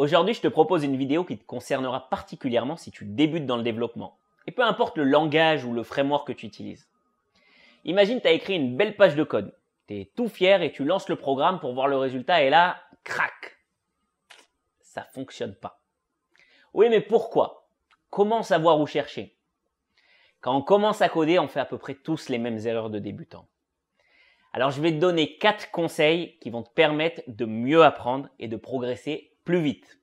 Aujourd'hui, je te propose une vidéo qui te concernera particulièrement si tu débutes dans le développement, et peu importe le langage ou le framework que tu utilises. Imagine, tu as écrit une belle page de code, tu es tout fier et tu lances le programme pour voir le résultat, et là, crac Ça fonctionne pas. Oui, mais pourquoi Comment savoir où chercher Quand on commence à coder, on fait à peu près tous les mêmes erreurs de débutant. Alors je vais te donner 4 conseils qui vont te permettre de mieux apprendre et de progresser vite.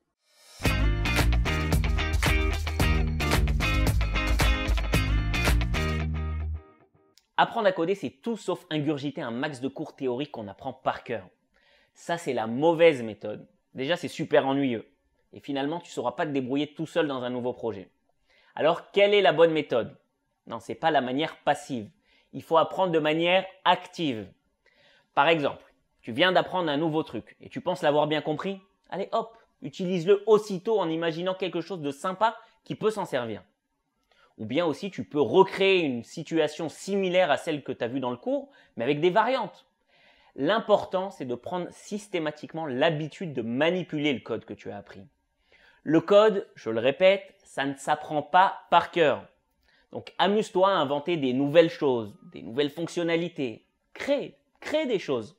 Apprendre à coder, c'est tout sauf ingurgiter un max de cours théoriques qu'on apprend par cœur. Ça, c'est la mauvaise méthode. Déjà, c'est super ennuyeux. Et finalement, tu ne sauras pas te débrouiller tout seul dans un nouveau projet. Alors, quelle est la bonne méthode Non, c'est pas la manière passive. Il faut apprendre de manière active. Par exemple, tu viens d'apprendre un nouveau truc et tu penses l'avoir bien compris allez hop, utilise-le aussitôt en imaginant quelque chose de sympa qui peut s'en servir. Ou bien aussi, tu peux recréer une situation similaire à celle que tu as vue dans le cours, mais avec des variantes. L'important, c'est de prendre systématiquement l'habitude de manipuler le code que tu as appris. Le code, je le répète, ça ne s'apprend pas par cœur. Donc amuse-toi à inventer des nouvelles choses, des nouvelles fonctionnalités. Crée, crée des choses.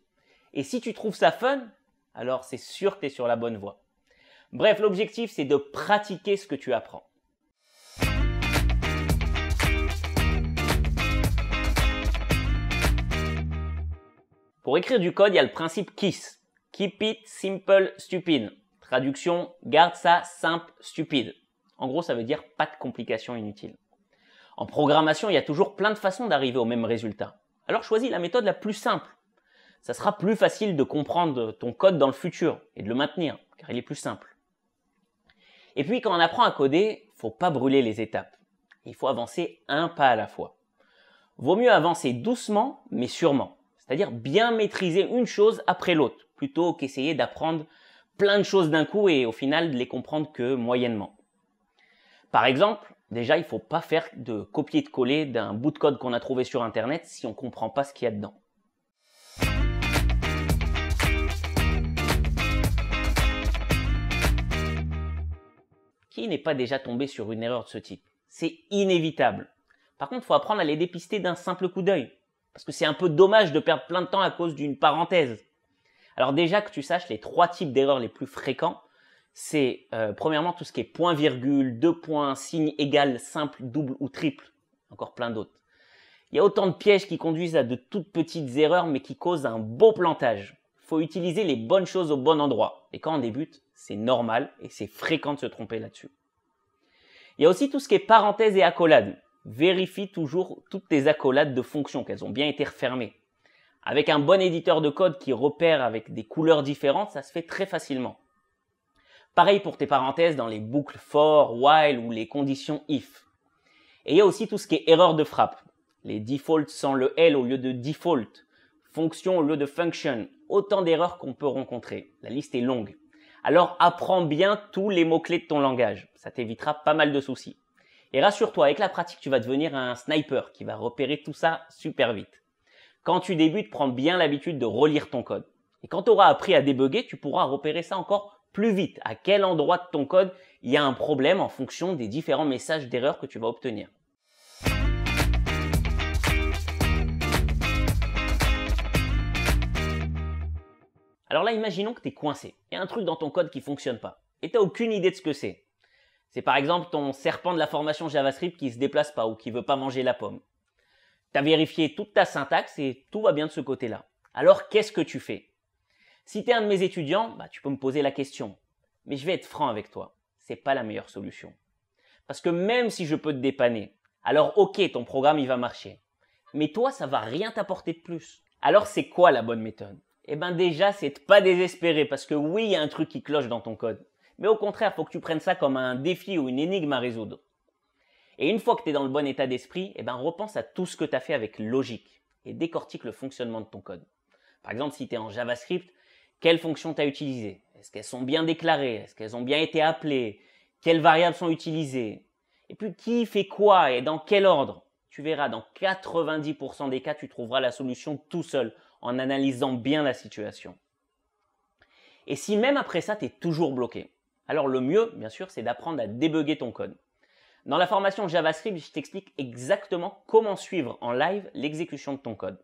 Et si tu trouves ça fun, alors c'est sûr que tu es sur la bonne voie. Bref, l'objectif, c'est de pratiquer ce que tu apprends. Pour écrire du code, il y a le principe KISS. Keep it simple, stupid. Traduction, garde ça simple, stupide. En gros, ça veut dire pas de complications inutiles. En programmation, il y a toujours plein de façons d'arriver au même résultat. Alors choisis la méthode la plus simple ça sera plus facile de comprendre ton code dans le futur et de le maintenir, car il est plus simple. Et puis quand on apprend à coder, il ne faut pas brûler les étapes. Il faut avancer un pas à la fois. Vaut mieux avancer doucement mais sûrement, c'est-à-dire bien maîtriser une chose après l'autre, plutôt qu'essayer d'apprendre plein de choses d'un coup et au final de les comprendre que moyennement. Par exemple, déjà il ne faut pas faire de copier coller d'un bout de code qu'on a trouvé sur internet si on ne comprend pas ce qu'il y a dedans. n'est pas déjà tombé sur une erreur de ce type C'est inévitable. Par contre, il faut apprendre à les dépister d'un simple coup d'œil. Parce que c'est un peu dommage de perdre plein de temps à cause d'une parenthèse. Alors déjà que tu saches les trois types d'erreurs les plus fréquents, c'est euh, premièrement tout ce qui est point virgule, deux points, signe égal, simple, double ou triple, encore plein d'autres. Il y a autant de pièges qui conduisent à de toutes petites erreurs mais qui causent un beau plantage. Faut utiliser les bonnes choses au bon endroit. Et quand on débute, c'est normal et c'est fréquent de se tromper là-dessus. Il y a aussi tout ce qui est parenthèses et accolades. Vérifie toujours toutes tes accolades de fonctions, qu'elles ont bien été refermées. Avec un bon éditeur de code qui repère avec des couleurs différentes, ça se fait très facilement. Pareil pour tes parenthèses dans les boucles for, while ou les conditions if. Et il y a aussi tout ce qui est erreur de frappe. Les defaults sans le L au lieu de default, fonction au lieu de function, autant d'erreurs qu'on peut rencontrer. La liste est longue alors apprends bien tous les mots-clés de ton langage. Ça t'évitera pas mal de soucis. Et rassure-toi, avec la pratique, tu vas devenir un sniper qui va repérer tout ça super vite. Quand tu débutes, prends bien l'habitude de relire ton code. Et quand tu auras appris à débugger, tu pourras repérer ça encore plus vite. À quel endroit de ton code il y a un problème en fonction des différents messages d'erreur que tu vas obtenir. Alors là, imaginons que tu es coincé. Il y a un truc dans ton code qui fonctionne pas. Et tu n'as aucune idée de ce que c'est. C'est par exemple ton serpent de la formation JavaScript qui se déplace pas ou qui veut pas manger la pomme. Tu as vérifié toute ta syntaxe et tout va bien de ce côté-là. Alors qu'est-ce que tu fais Si tu es un de mes étudiants, bah, tu peux me poser la question. Mais je vais être franc avec toi. C'est pas la meilleure solution. Parce que même si je peux te dépanner, alors ok, ton programme il va marcher. Mais toi, ça va rien t'apporter de plus. Alors c'est quoi la bonne méthode eh ben déjà, c'est de pas désespérer parce que oui, il y a un truc qui cloche dans ton code. Mais au contraire, il faut que tu prennes ça comme un défi ou une énigme à résoudre. Et une fois que tu es dans le bon état d'esprit, eh ben repense à tout ce que tu as fait avec logique et décortique le fonctionnement de ton code. Par exemple, si tu es en JavaScript, quelles fonctions tu as utilisées Est-ce qu'elles sont bien déclarées Est-ce qu'elles ont bien été appelées Quelles variables sont utilisées Et puis qui fait quoi et dans quel ordre Tu verras, dans 90% des cas, tu trouveras la solution tout seul en analysant bien la situation. Et si même après ça, tu es toujours bloqué, alors le mieux, bien sûr, c'est d'apprendre à débugger ton code. Dans la formation JavaScript, je t'explique exactement comment suivre en live l'exécution de ton code,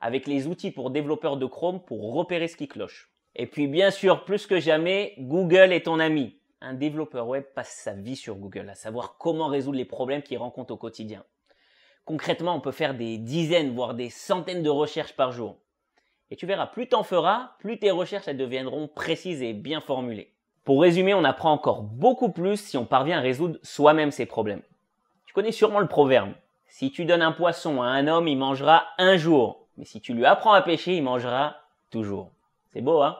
avec les outils pour développeurs de Chrome pour repérer ce qui cloche. Et puis bien sûr, plus que jamais, Google est ton ami. Un développeur web passe sa vie sur Google, à savoir comment résoudre les problèmes qu'il rencontre au quotidien. Concrètement, on peut faire des dizaines, voire des centaines de recherches par jour. Et tu verras, plus t'en feras, plus tes recherches elles deviendront précises et bien formulées. Pour résumer, on apprend encore beaucoup plus si on parvient à résoudre soi-même ses problèmes. Tu connais sûrement le proverbe. Si tu donnes un poisson à un homme, il mangera un jour. Mais si tu lui apprends à pêcher, il mangera toujours. C'est beau, hein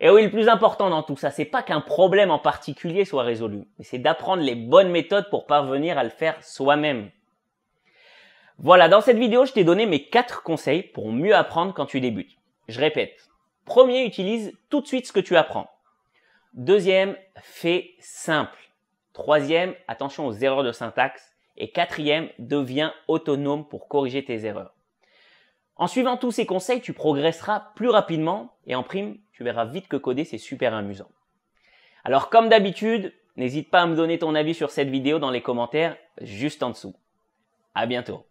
Et oui, le plus important dans tout ça, c'est pas qu'un problème en particulier soit résolu, mais c'est d'apprendre les bonnes méthodes pour parvenir à le faire soi-même. Voilà, dans cette vidéo, je t'ai donné mes 4 conseils pour mieux apprendre quand tu débutes. Je répète. Premier, utilise tout de suite ce que tu apprends. Deuxième, fais simple. Troisième, attention aux erreurs de syntaxe. Et quatrième, deviens autonome pour corriger tes erreurs. En suivant tous ces conseils, tu progresseras plus rapidement et en prime, tu verras vite que coder, c'est super amusant. Alors comme d'habitude, n'hésite pas à me donner ton avis sur cette vidéo dans les commentaires juste en dessous. À bientôt.